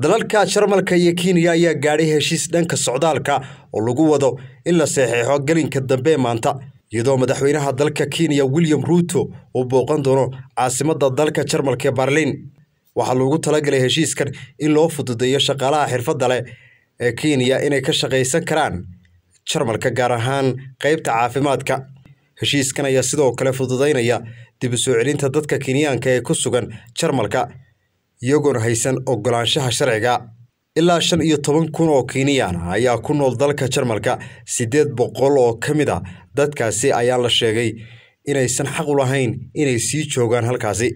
dalalka jarmalka iyo kenya ayaa gaadhay heshiis dhanka socdaalka oo lagu wado in la saxeexo gelinka dambe maanta iyadoo madaxweynaha dalka kenya william ruuto uu booqan doono caasimadda dalka jarmalka ee barliin waxaa loogu talagalay heshiiskan in loo fududeeyo shaqaalaha xirfadda leh ee kenya inay ka shaqaysan karaan jarmalka gaar ahaan qaybta caafimaadka heshiiskan ayaa sidoo kale fududaynaya dib u soo celinta dadka kenyaanka ee ku sugan jarmalka iyagoon haysan ogolaanshaha sharciga ilaa shan iyo toban kun oo kiiniyaan ah ayaa ku nool dalka jarmalka siddeed boqol oo ka mid a ah dadkaasi ayaa la sheegay inaysan xaq u lahayn inay sii joogaan halkaasi